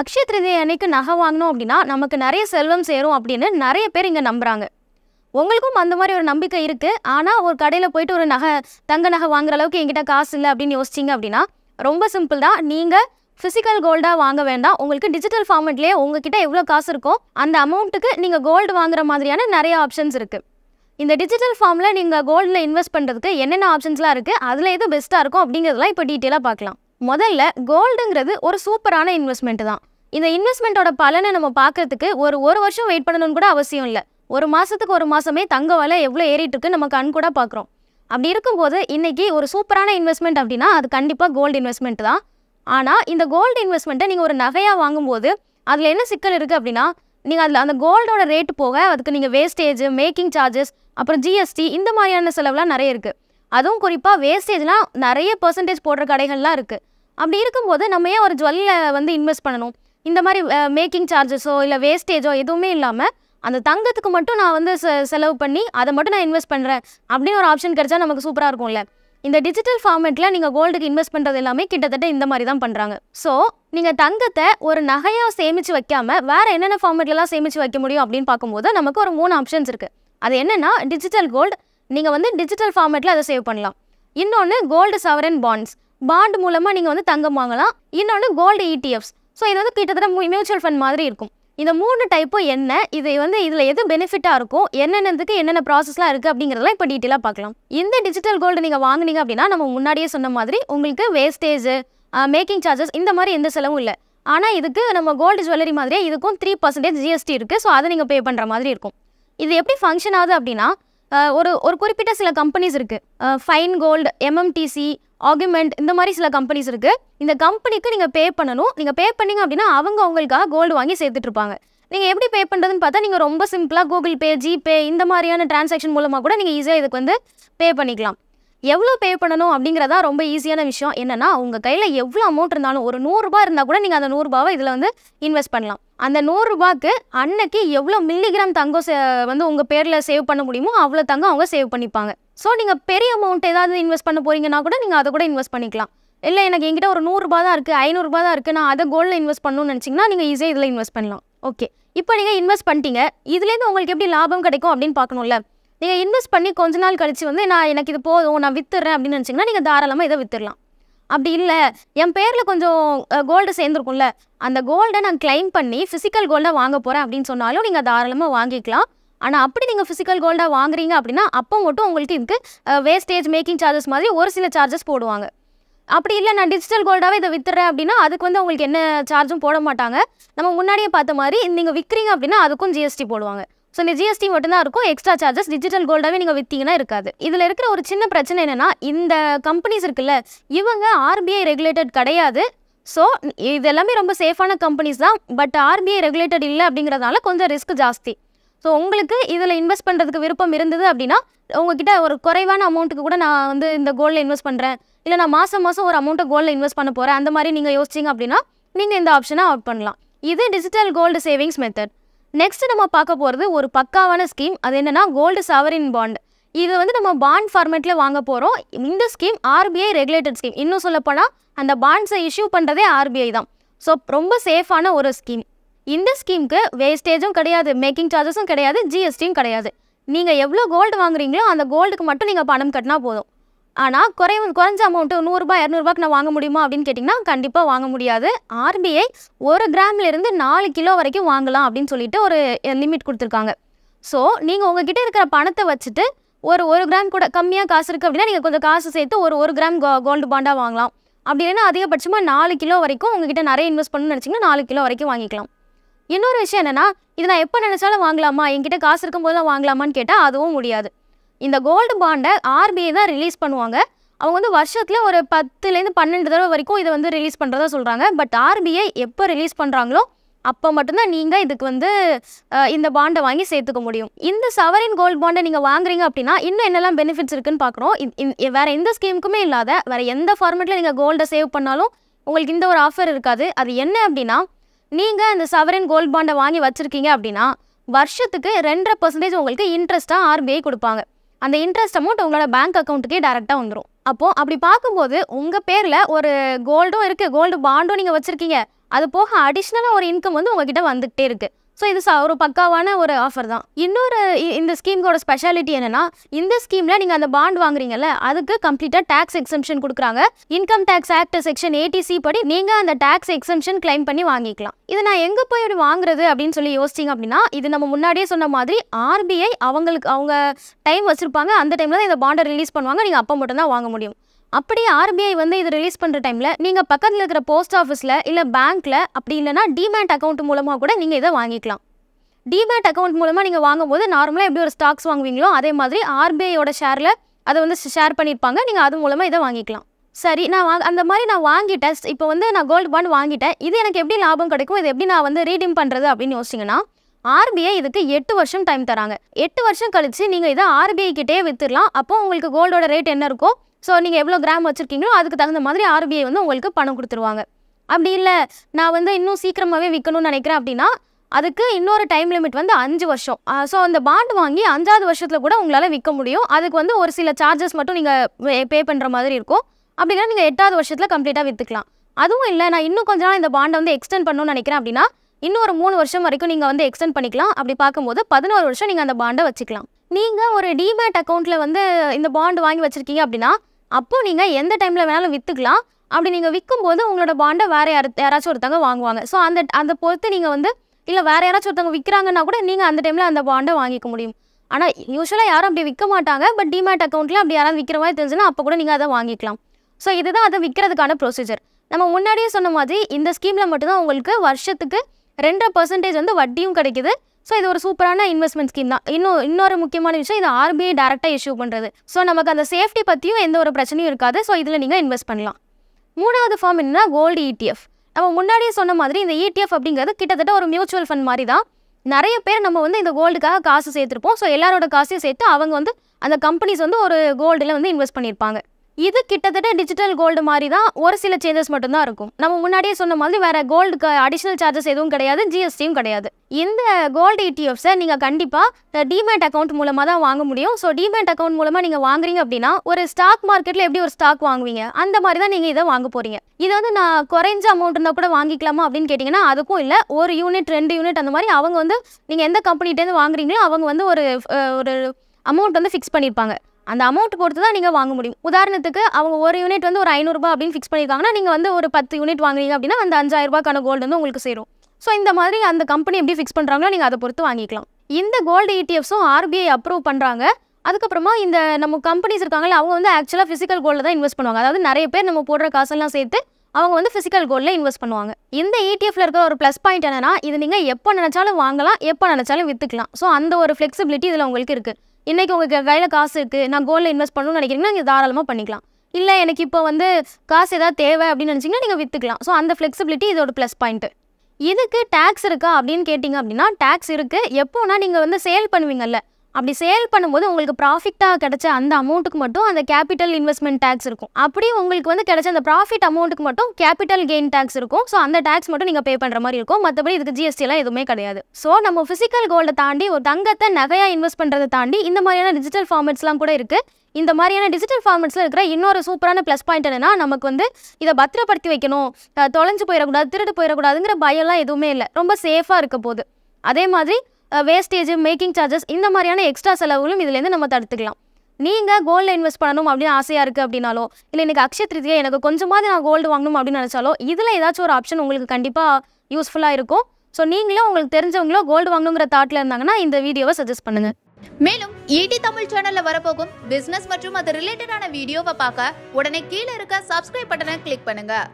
அக்ஷய திருதியை அன்னைக்கு நகை வாங்கினோம் அப்படின்னா நமக்கு நிறைய செல்வம் சேரும் அப்படின்னு நிறைய பேர் இங்கே நம்புகிறாங்க உங்களுக்கும் அந்த மாதிரி ஒரு நம்பிக்கை இருக்குது ஆனால் ஒரு கடையில் போயிட்டு ஒரு நகை தங்க நகை வாங்குற அளவுக்கு எங்கிட்ட காசு இல்லை அப்படின்னு யோசிச்சிங்க அப்படின்னா ரொம்ப சிம்பிள் தான் நீங்கள் ஃபிசிக்கல் கோல்டாக வாங்க வேண்டாம் உங்களுக்கு டிஜிட்டல் ஃபார்மெட்லேயே உங்ககிட்ட எவ்வளோ காசு இருக்கோ அந்த அமௌண்ட்டுக்கு நீங்கள் கோல்டு வாங்குற மாதிரியான நிறைய ஆப்ஷன்ஸ் இருக்குது இந்த டிஜிட்டல் ஃபார்மில் நீங்கள் கோல்டில் இன்வெஸ்ட் பண்ணுறதுக்கு என்னென்ன ஆப்ஷன்ஸ்லாம் இருக்குது அதில் எது பெஸ்ட்டாக இருக்கும் அப்படிங்கிறதுலாம் இப்போ டீட்டெயிலாக பார்க்கலாம் முதல்ல கோல்டுங்கிறது ஒரு சூப்பரான இன்வெஸ்ட்மெண்ட் தான் இந்த இன்வெஸ்ட்மெண்ட்டோட பலனை நம்ம பார்க்கறதுக்கு ஒரு ஒரு வருஷம் வெயிட் பண்ணணும்னு கூட அவசியம் இல்லை ஒரு மாதத்துக்கு ஒரு மாதமே தங்க விலை எவ்வளோ ஏறிட்டு நம்ம கண் கூட பார்க்குறோம் அப்படி இருக்கும்போது இன்றைக்கி ஒரு சூப்பரான இன்வெஸ்ட்மெண்ட் அப்படின்னா அது கண்டிப்பாக கோல்டு இன்வெஸ்ட்மெண்ட் தான் ஆனால் இந்த கோல்டு இன்வெஸ்ட்மெண்ட்டை நீங்கள் ஒரு நகையாக வாங்கும்போது அதில் என்ன சிக்கல் இருக்குது அப்படின்னா நீங்கள் அதில் அந்த கோல்டோட ரேட்டு போக அதுக்கு நீங்கள் வேஸ்டேஜ் மேக்கிங் சார்ஜஸ் அப்புறம் ஜிஎஸ்டி இந்த மாதிரியான செலவுலாம் நிறைய இருக்குது அதுவும் குறிப்பாக வேஸ்டேஜ்லாம் நிறைய பர்சன்டேஜ் போடுற கடைகள்லாம் இருக்குது அப்படி இருக்கும்போது நம்ம ஏன் ஒரு ஜுவல்ல வந்து இன்வெஸ்ட் பண்ணணும் இந்த மாதிரி மேக்கிங் சார்ஜஸோ இல்லை வேஸ்டேஜோ எதுவுமே இல்லாமல் அந்த தங்கத்துக்கு மட்டும் நான் வந்து செலவு பண்ணி அதை மட்டும் நான் இன்வெஸ்ட் பண்ணுறேன் அப்படின்னு ஒரு ஆப்ஷன் கிடைச்சா நமக்கு சூப்பராக இருக்கும்ல இந்த டிஜிட்டல் ஃபார்மேட்டில் நீங்கள் கோல்டுக்கு இன்வெஸ்ட் பண்ணுறது எல்லாமே கிட்டத்தட்ட இந்த மாதிரி தான் பண்ணுறாங்க ஸோ நீங்கள் தங்கத்தை ஒரு நகையாக சேமித்து வைக்காமல் வேறு என்னென்ன ஃபார்மேட்லலாம் சேமித்து வைக்க முடியும் அப்படின்னு பார்க்கும்போது நமக்கு ஒரு மூணு ஆப்ஷன்ஸ் இருக்குது அது என்னென்னா டிஜிட்டல் கோல்டு நீங்கள் வந்து டிஜிட்டல் ஃபார்மேட்டில் அதை சேவ் பண்ணலாம் இன்னொன்று கோல்டு சவரன் பாண்ட்ஸ் பாண்ட் மூலமாக நீங்கள் வந்து தங்கம் வாங்கலாம் இன்னொன்று கோல்டு இடிஎஃப்ஸ் e ஸோ இது வந்து கிட்டத்தட்ட மியூச்சுவல் ஃபண்ட் மாதிரி இருக்கும் இந்த மூணு டைப்பும் என்ன இது வந்து இதில் எது பெனிஃபிட்டாக இருக்கும் என்னென்னதுக்கு என்னென்ன ப்ராசஸ்லாம் இருக்குது அப்படிங்கிறதெல்லாம் இப்போ டீட்டெயிலாக பார்க்கலாம் இந்த டிஜிட்டல் கோல்டு நீங்கள் வாங்கினீங்க அப்படின்னா நம்ம முன்னாடியே சொன்ன மாதிரி உங்களுக்கு வேஸ்டேஜ் மேக்கிங் சார்ஜஸ் இந்த மாதிரி எந்த செலவும் இல்லை ஆனால் இதுக்கு நம்ம கோல்டு ஜுவல்லரி மாதிரியே இதுக்கும் த்ரீ பர்சன்டேஜ் ஜிஎஸ்டி இருக்குது ஸோ அதை நீங்கள் பே பண்ணுற மாதிரி இருக்கும் இது எப்படி ஃபங்க்ஷன் ஆகுது அப்படின்னா ஒரு ஒரு குறிப்பிட்ட சில கம்பெனிஸ் இருக்குது ஃபைன் கோல்டு எம்எம்டிசி ஆகுமெண்ட் இந்த மாதிரி சில கம்பெனிஸ் இருக்குது இந்த கம்பெனிக்கு நீங்கள் பே பண்ணணும் நீங்கள் பே பண்ணிங்க அப்படின்னா அவங்க உங்களுக்காக கோல்டு வாங்கி சேர்த்துட்ருப்பாங்க நீங்கள் எப்படி பே பண்ணுறதுன்னு பார்த்தா நீங்கள் ரொம்ப சிம்பிளாக கூகுள் பே ஜிபே இந்த மாதிரியான டிரான்சாக்ஷன் மூலமாக கூட நீங்கள் ஈஸியாக இதுக்கு வந்து பே பண்ணிக்கலாம் எவ்வளோ பே பண்ணணும் அப்படிங்கிறதா ரொம்ப ஈஸியான விஷயம் என்னென்னா உங்கள் கையில் எவ்வளோ அமௌண்ட் இருந்தாலும் ஒரு நூறுரூபா இருந்தால் கூட நீங்கள் அந்த நூறுரூபாவை இதில் வந்து இன்வெஸ்ட் பண்ணலாம் அந்த நூறுரூபாக்கு அன்னைக்கு எவ்வளோ மில்லிகிராம் தங்கம் வந்து உங்கள் பேரில் சேவ் பண்ண முடியுமோ அவ்வளோ தங்கம் அவங்க சேவ் பண்ணிப்பாங்க ஸோ நீங்கள் பெரிய அமௌண்ட் ஏதாவது இன்வெஸ்ட் பண்ண போகிறீங்கன்னா கூட நீங்கள் அதை கூட இன்வெஸ்ட் பண்ணிக்கலாம் இல்லை எனக்கு எங்கிட்ட ஒரு நூறுரூபா தான் இருக்குது ஐநூறுரூபா தான் இருக்குது நான் அதை கோல்டில் இன்வெஸ்ட் பண்ணணும்னு நினச்சிங்கன்னா நீங்கள் ஈஸியாக இதில் இன்வெஸ்ட் பண்ணலாம் ஓகே இப்போ நீங்கள் இன்வெஸ்ட் பண்ணிட்டீங்க இதுலேருந்து உங்களுக்கு எப்படி லாபம் கிடைக்கும் அப்படின்னு பார்க்கணும்ல நீங்கள் இன்வெஸ்ட் பண்ணி கொஞ்ச நாள் கழித்து வந்து நான் எனக்கு இது போதும் நான் வித்துறேன் அப்படின்னு நினச்சிங்கன்னா நீங்கள் தாராளமாக இதை வித்துடலாம் அப்படி இல்லை என் பேரில் கொஞ்சம் கோல்டு சேர்ந்துருக்கும்ல அந்த கோல்டை நான் கிளைம் பண்ணி ஃபிசிக்கல் கோல்டாக வாங்க போகிறேன் அப்படின்னு சொன்னாலும் நீங்கள் தாராளமாக வாங்கிக்கலாம் ஆனால் அப்படி நீங்கள் ஃபிசிக்கல் கோல்டாக வாங்குறீங்க அப்படின்னா அப்போ மட்டும் உங்களுக்கு இதுக்கு வேஸ்டேஜ் மேக்கிங் சார்ஜஸ் மாதிரி ஒரு சில சார்ஜஸ் போடுவாங்க அப்படி இல்லை நான் டிஜிட்டல் கோல்டாகவே இதை வித்துறேன் அப்படின்னா அதுக்கு வந்து உங்களுக்கு என்ன சார்ஜும் போட மாட்டாங்க நம்ம முன்னாடியே பார்த்த மாதிரி நீங்கள் விற்கிறீங்க அப்படின்னா அதுக்கும் ஜிஎஸ்டி போடுவாங்க ஸோ இந்த ஜிஎஸ்டி மட்டும்தான் இருக்கும் எக்ஸ்ட்ரா சார்ஜஸ் டிஜிட்டல் கோல்டாகவே நீங்கள் விற்றீங்கன்னா இருக்காது இதில் இருக்கிற ஒரு சின்ன பிரச்சனை என்னென்னா இந்த கம்பெனிஸ் இருக்குல்ல இவங்க ஆர்பிஐ ரெகுலேட்டட் கிடையாது ஸோ இது எல்லாமே ரொம்ப சேஃபான கம்பெனிஸ் தான் பட் ஆர்பிஐ ரெகுலேட்டட் இல்லை அப்படிங்கிறதுனால கொஞ்சம் ரிஸ்க் ஜாஸ்தி ஸோ உங்களுக்கு இதில் இன்வெஸ்ட் பண்ணுறதுக்கு விருப்பம் இருந்தது அப்படின்னா உங்ககிட்ட ஒரு குறைவான அமௌண்ட்டுக்கு கூட நான் வந்து இந்த கோல்டில் இன்வெஸ்ட் பண்ணுறேன் இல்லை நான் மாதம் மாதம் ஒரு அமௌண்ட்டை கோல்டில் இன்வெஸ்ட் பண்ண போகிறேன் அந்த மாதிரி நீங்கள் யோசிச்சிங்க அப்படின்னா நீங்கள் இந்த ஆப்ஷனை அவுட் பண்ணலாம் இது digital gold savings method next நம்ம பார்க்க போகிறது ஒரு பக்காவான ஸ்கீம் அது என்னென்னா கோல்டு சவரின் பாண்ட் இது வந்து நம்ம பாண்ட் ஃபார்மேட்டில் வாங்க போகிறோம் இந்த ஸ்கீம் ஆர்பிஐ ரெகுலேட்டட் ஸ்கீம் இன்னும் சொல்லப்போனால் அந்த பாண்ட்ஸை இஷ்யூ பண்ணுறதே ஆர்பிஐ தான் ஸோ ரொம்ப சேஃபான ஒரு ஸ்கீம் இந்த ஸ்கீமுக்கு வேஸ்டேஜும் கிடையாது மேக்கிங் சார்ஜஸும் கிடையாது ஜிஎஸ்டியும் கிடையாது நீங்கள் எவ்வளோ கோல்டு வாங்குறீங்களோ அந்த கோல்டுக்கு மட்டும் நீங்கள் பணம் கட்டினா போதும் ஆனால் குறை குறைஞ்ச அமௌண்ட்டு நூறுரூபா இரநூறுபாக்கு நான் வாங்க முடியுமா அப்படின்னு கேட்டிங்கன்னா கண்டிப்பாக வாங்க முடியாது ஆர்பிஐ ஒரு கிராம்லேருந்து நாலு கிலோ வரைக்கும் வாங்கலாம் அப்படின்னு சொல்லிட்டு ஒரு லிமிட் கொடுத்துருக்காங்க ஸோ நீங்கள் உங்ககிட்ட இருக்கிற பணத்தை வச்சுட்டு ஒரு ஒரு கிராம் கூட கம்மியாக காசு இருக்குது அப்படின்னா நீங்கள் கொஞ்சம் காசு சேர்த்து ஒரு ஒரு கிராம் கோ கோல்டு பாண்டாக வாங்கலாம் அப்படி இல்லைன்னா அதிகபட்சமாக நாலு கிலோ வரைக்கும் உங்ககிட்ட நிறைய இன்வெஸ்ட் பண்ணணும்னு நினச்சிங்கன்னா நாலு கிலோ வரைக்கும் வாங்கிக்கலாம் இன்னொரு விஷயம் என்னென்னா இது நான் எப்போ நினச்சாலும் வாங்கலாமா என்கிட்ட காசு இருக்கும்போது தான் வாங்கலாமான்னு கேட்டால் அதுவும் முடியாது இந்த கோல்டு பாண்டை ஆர்பிஐ தான் ரிலீஸ் பண்ணுவாங்க அவங்க வந்து வருஷத்தில் ஒரு பத்துலேருந்து பன்னெண்டு தடவை வரைக்கும் இதை வந்து ரிலீஸ் பண்ணுறதா சொல்கிறாங்க பட் ஆர்பிஐ எப்போ ரிலீஸ் பண்ணுறாங்களோ அப்போ மட்டும்தான் நீங்கள் இதுக்கு வந்து இந்த பாண்டை வாங்கி சேர்த்துக்க முடியும் இந்த சவரின் கோல்டு பாண்டை நீங்கள் வாங்குறீங்க அப்படின்னா இன்னும் என்னெல்லாம் பெனிஃபிட்ஸ் இருக்குன்னு பார்க்குறோம் வேறு எந்த ஸ்கீமுக்குமே இல்லாத வேறு எந்த ஃபார்மேட்டில் நீங்கள் கோல்டை சேவ் பண்ணாலும் உங்களுக்கு இந்த ஒரு ஆஃபர் இருக்காது அது என்ன அப்படின்னா நீங்கள் இந்த சவரின் கோல்டு பாண்டை வாங்கி வச்சுருக்கீங்க அப்படின்னா வருஷத்துக்கு ரெண்டரை பர்சன்டேஜ் உங்களுக்கு இன்ட்ரெஸ்ட்டாக ஆர்பிஐ கொடுப்பாங்க அந்த இன்ட்ரெஸ்ட் அமௌண்ட் உங்களோட பேங்க் அக்கௌண்ட்டுக்கே டேரெக்டாக வந்துடும் அப்போது அப்படி பார்க்கும்போது உங்கள் பேரில் ஒரு கோல்டும் இருக்குது கோல்டு பாண்டும் நீங்கள் வச்சுருக்கீங்க அது போக அடிஷ்னலாக ஒரு இன்கம் வந்து உங்ககிட்ட வந்துகிட்டே இருக்குது ஸோ இது ஒரு பக்காவான ஒரு ஆஃபர் தான் இன்னொரு இந்த ஸ்கீம்கோட ஸ்பெஷாலிட்டி என்னென்னா இந்த ஸ்கீமில் நீங்கள் அந்த பாண்ட் வாங்குறீங்கல்ல அதுக்கு கம்ப்ளீட்டாக டேக்ஸ் எக்ஸம்ஷன் கொடுக்குறாங்க income tax act section eighty C படி நீங்கள் அந்த டேக்ஸ் எக்ஸம்ஷன் கிளைம் பண்ணி வாங்கிக்கலாம் இது நான் எங்கே போய் அப்படி வாங்குறது அப்படின்னு சொல்லி யோசிச்சிங்க அப்படின்னா இது நம்ம முன்னாடியே சொன்ன மாதிரி ஆர்பிஐ அவங்களுக்கு அவங்க டைம் வச்சுருப்பாங்க அந்த டைமில் தான் இந்த பாண்டை ரிலீஸ் பண்ணுவாங்க நீங்கள் அப்போ மட்டும்தான் வாங்க முடியும் அப்படியே ஆர்பிஐ வந்து இது ரிலீஸ் பண்ணுற டைமில் நீங்கள் பக்கத்தில் இருக்கிற போஸ்ட் ஆஃபீஸில் இல்லை பேங்க்கில் அப்படி இல்லைனா டிமேட் அக்கௌண்ட் மூலமாக கூட நீங்கள் இதை வாங்கிக்கலாம் டிமேட் அக்கௌண்ட் மூலமாக நீங்கள் வாங்கும்போது நார்மலாக எப்படி ஒரு ஸ்டாக்ஸ் வாங்குவீங்களோ அதே மாதிரி ஆர்பிஐயோட ஷேரில் அதை வந்து ஷேர் பண்ணியிருப்பாங்க நீங்கள் அது மூலமாக இதை வாங்கிக்கலாம் சரி நான் வாங்க அந்த மாதிரி நான் வாங்கிட்டேன் இப்போ வந்து நான் கோல்டு பாண்ட் வாங்கிட்டேன் இது எனக்கு எப்படி லாபம் கிடைக்கும் இது எப்படி நான் வந்து ரீடீம் பண்ணுறது அப்படின்னு யோசிச்சிங்கன்னா ஆர்பிஐ இதுக்கு எட்டு வருஷம் டைம் தராங்க எட்டு வருஷம் கழித்து நீங்கள் இதை ஆர்பிஐ கிட்டே விற்றுலாம் அப்போ உங்களுக்கு கோல்டோட ரேட் என்ன இருக்கோ ஸோ நீங்கள் எவ்வளோ கிராம் வச்சுருக்கீங்களோ அதுக்கு தகுந்த மாதிரி ஆர்பிஐ வந்து உங்களுக்கு பணம் கொடுத்துருவாங்க அப்படி இல்லை நான் வந்து இன்னும் சீக்கிரமாகவே விற்கணும்னு நினைக்கிறேன் அப்படின்னா அதுக்கு இன்னொரு டைம் லிமிட் வந்து அஞ்சு வருஷம் ஸோ அந்த பாண்ட் வாங்கி அஞ்சாவது வருஷத்தில் கூட உங்களால் விற்க முடியும் அதுக்கு வந்து ஒரு சில சார்ஜஸ் மட்டும் நீங்கள் பே பண்ணுற மாதிரி இருக்கும் அப்படின்னா நீங்கள் எட்டாவது வருஷத்தில் கம்ப்ளீட்டாக விற்றுக்கலாம் அதுவும் இல்லை நான் இன்னும் கொஞ்ச நாள் இந்த பாண்டை வந்து எக்ஸ்டெண்ட் பண்ணணும்னு நினைக்கிறேன் அப்படின்னா இன்னும் ஒரு மூணு வருஷம் வரைக்கும் நீங்கள் வந்து எக்ஸ்டெண்ட் பண்ணிக்கலாம் அப்படி பார்க்கும்போது பதினோரு வருஷம் நீங்கள் அந்த பாண்டை வச்சுக்கலாம் நீங்கள் ஒரு டிமேட் அக்கௌண்ட்டில் வந்து இந்த பாண்டு வாங்கி வச்சுருக்கீங்க அப்படின்னா அப்போது நீங்கள் எந்த டைமில் வேணாலும் விற்றுக்கலாம் அப்படி நீங்கள் விற்கும்போது உங்களோட பாண்டை வேறு யார் யாராச்சும் ஒருத்தவங்க வாங்குவாங்க ஸோ அந்த அதை பொறுத்து நீங்கள் வந்து இல்லை வேறு யாராச்சும் ஒருத்தவங்க விற்கிறாங்கன்னா கூட நீங்கள் அந்த டைமில் அந்த பாண்டை வாங்கிக்க முடியும் ஆனால் யூஸ்வலாக யாரும் அப்படி விற்க மாட்டாங்க பட் டிமேட் அக்கௌண்ட்டில் அப்படி யாராவது விற்கிற மாதிரி தெரிஞ்சுன்னா அப்போ கூட நீங்கள் அதை வாங்கிக்கலாம் ஸோ இதுதான் அதை விற்கிறதுக்கான ப்ரொசீஜர் நம்ம முன்னாடியே சொன்ன மாதிரி இந்த ஸ்கீமில் மட்டும்தான் உங்களுக்கு வருஷத்துக்கு ரெண்டரை பர்சன்டேஜ் வந்து வட்டியும் கிடைக்கிது ஸோ இது ஒரு சூப்பரான இன்வெஸ்ட்மெண்ட் ஸ்கீம் தான் இன்னும் இன்னொரு முக்கியமான விஷயம் இது ஆர்பிஐ டேரெக்டாக இஷ்யூ பண்ணுறது ஸோ நமக்கு அந்த சேஃப்டி பற்றியும் எந்த ஒரு பிரச்சனையும் இருக்காது ஸோ இதில் நீங்கள் இன்வெஸ்ட் பண்ணலாம் மூணாவது ஃபார்ம் என்னன்னா கோல்டு இடிஎஃப் e நம்ம முன்னாடியே சொன்ன மாதிரி இந்த இடிஎஃப் e அப்படிங்கிறது கிட்டத்தட்ட ஒரு மியூச்சுவல் ஃபண்ட் மாதிரி தான் நிறைய பேர் நம்ம வந்து இந்த கோல்டுக்காக காசு சேர்த்துருப்போம் ஸோ எல்லாரோட காசையும் சேர்த்து அவங்க வந்து அந்த கம்பெனிஸ் வந்து ஒரு கோல்டில் வந்து இன்வெஸ்ட் பண்ணியிருப்பாங்க இது கிட்டத்தட்ட டிஜிட்டல் கோல்டு மாதிரி தான் ஒரு சில சேஞ்சஸ் மட்டும்தான் இருக்கும் நம்ம முன்னாடியே சொன்ன மாதிரி வேறு கோல்டுக்கு அடிஷ்னல் சார்ஜஸ் எதுவும் கிடையாது ஜிஎஸ்டியும் கிடையாது இந்த கோல்டு இடிஎஃப்ஸை e நீங்கள் கண்டிப்பாக டிமேட் அக்கௌண்ட் மூலமாக தான் வாங்க முடியும் ஸோ டிமேட் அக்கௌண்ட் மூலமாக நீங்கள் வாங்குறீங்க அப்படின்னா ஒரு ஸ்டாக் மார்க்கெட்டில் எப்படி ஒரு ஸ்டாக் வாங்குவீங்க அந்த மாதிரி தான் நீங்கள் இதை வாங்க போகிறீங்க இதை வந்து நான் குறைஞ்ச அமௌண்ட் இருந்தால் கூட வாங்கிக்கலாமா அப்படின்னு கேட்டிங்கன்னா அதுக்கும் இல்லை ஒரு யூனிட் ரெண்டு யூனிட் அந்த மாதிரி அவங்க வந்து நீங்கள் எந்த கம்பெனிகிட்டேருந்து வாங்குறீங்களோ அவங்க வந்து ஒரு ஒரு அமௌண்ட் வந்து ஃபிக்ஸ் பண்ணியிருப்பாங்க அந்த அமௌண்ட் பொறுத்து தான் நீங்கள் வாங்க முடியும் உதாரணத்துக்கு அவங்க ஒரு யூனிட் வந்து ஒரு ஐநூறுரூபா அப்படின்னு ஃபிக்ஸ் பண்ணியிருக்காங்கன்னா நீங்கள் வந்து ஒரு பத்து யூனிட் வாங்குறீங்க அப்படின்னா அந்த அஞ்சாயிரரூபாக்கான கோல்டு வந்து உங்களுக்கு சேரும் ஸோ இந்த மாதிரி அந்த கம்பெனி எப்படி ஃபிக்ஸ் பண்ணுறாங்களோ நீங்கள் அதை பொறுத்து வாங்கிக்கலாம் இந்த கோல்டு இடிஎஃப்ஸும் ஆர்பிஐ அப்ரூவ் பண்ணுறாங்க அதுக்கப்புறமா இந்த நம்ம கம்பெனிஸ் இருக்காங்களே அவங்க வந்து ஆக்சுவலாக ஃபிசிக்கல் கோல்டில் தான் இன்வெஸ்ட் பண்ணுவாங்க அதாவது நிறைய பேர் நம்ம போடுற காசெல்லாம் சேர்த்து அவங்க வந்து ஃபிசிக்கல் கோல்டில் இன்வெஸ்ட் பண்ணுவாங்க இந்த இடிஎஃப்ல e இருக்கிற ஒரு ப்ளஸ் பாயிண்ட் என்னன்னா இது நீங்கள் எப்போ நினச்சாலும் வாங்கலாம் எப்போ நினச்சாலும் விற்றுக்கலாம் ஸோ அந்த ஒரு ஃப்ளெக்சிபிலிட்டி இதில் உங்களுக்கு இருக்குது இன்றைக்கி உங்கள் கையில் காசு இருக்குது நான் கோல்டில் இன்வெஸ்ட் பண்ணணும்னு நினைக்கிறீங்கன்னா நீங்கள் தாராளமாக பண்ணிக்கலாம் இல்லை எனக்கு இப்போ வந்து காசு ஏதாவது தேவை அப்படின்னு நினச்சிங்கன்னா நீங்கள் விற்றுக்கலாம் ஸோ அந்த ஃப்ளெக்சிபிலிட்டி இதோட ப்ளஸ் பாயிண்ட்டு இதுக்கு டேக்ஸ் இருக்கா அப்படின்னு கேட்டிங்க அப்படின்னா டேக்ஸ் இருக்குது எப்போனா நீங்கள் வந்து சேல் பண்ணுவீங்கல்ல அப்படி சேல் பண்ணும்போது உங்களுக்கு ப்ராஃபிட்டாக கிடைச்ச அந்த அமௌண்ட்டுக்கு மட்டும் அந்த கேபிட்டல் இன்வெஸ்ட்மெண்ட் டேக்ஸ் இருக்கும் அப்படி உங்களுக்கு வந்து கிடைச்ச அந்த ப்ராஃபிட் அமௌண்ட்டுக்கு மட்டும் கேபிட்டல் கெயின் டேக்ஸ் இருக்கும் ஸோ அந்த டேக்ஸ் மட்டும் நீங்கள் பே பண்ணுற மாதிரி இருக்கும் மற்றபடி இதுக்கு ஜிஎஸ்டிலாம் எதுவுமே கிடையாது ஸோ நம்ம ஃபிசிக்கல் கோல்டை தாண்டி ஒரு தங்கத்தை நகையாக இன்வெஸ்ட் பண்ணுறதை தாண்டி இந்த மாதிரியான டிஜிட்டல் ஃபார்மெட்ஸ்லாம் கூட இருக்குது இந்த மாதிரியான டிஜிட்டல் ஃபார்மெட்ஸில் இருக்கிற இன்னொரு சூப்பரான ப்ளஸ் பாயிண்ட் என்னென்னா நமக்கு வந்து இதை பத்திரப்படுத்தி வைக்கணும் தொலைஞ்சு போயிடக்கூடாது திருட்டு போயிடக்கூடாதுங்கிற பயம்லாம் எதுவுமே இல்லை ரொம்ப சேஃபாக இருக்க போகுது அதே மாதிரி வேஸ்டேஜ் மேக்கிங் சார்ஜஸ் இந்த மாதிரியான எக்ஸ்ட்ரா செலவுகளும் இதுலேருந்து நம்ம தடுத்துக்கலாம் நீங்கள் கோல்டில் இன்வெஸ்ட் பண்ணணும் அப்படின்னு ஆசையாக இருக்குது அப்படின்னாலோ இல்லை எனக்கு அக்ஷய திருத்தியை எனக்கு கொஞ்சமாவது நான் கோல்டு வாங்கணும் அப்படின்னு நினச்சாலோ இதில் ஏதாச்சும் ஒரு ஆப்ஷன் உங்களுக்கு கண்டிப்பாக யூஸ்ஃபுல்லாக இருக்கும் ஸோ நீங்களும் உங்களுக்கு தெரிஞ்சவங்களோ கோல்டு வாங்கணுங்கிற தாட்டில் இருந்தாங்கன்னா இந்த வீடியோவை சஜஸ்ட் பண்ணுங்க மேலும் ஈடி e தமிழ் சேனல்ல வரப்போகும் பிசினஸ் மற்றும் அது ரிலேட்டடான வீடியோவை பார்க்க உடனே கீழே இருக்க சப்ஸ்கிரைப் பட்டனை கிளிக் பண்ணுங்க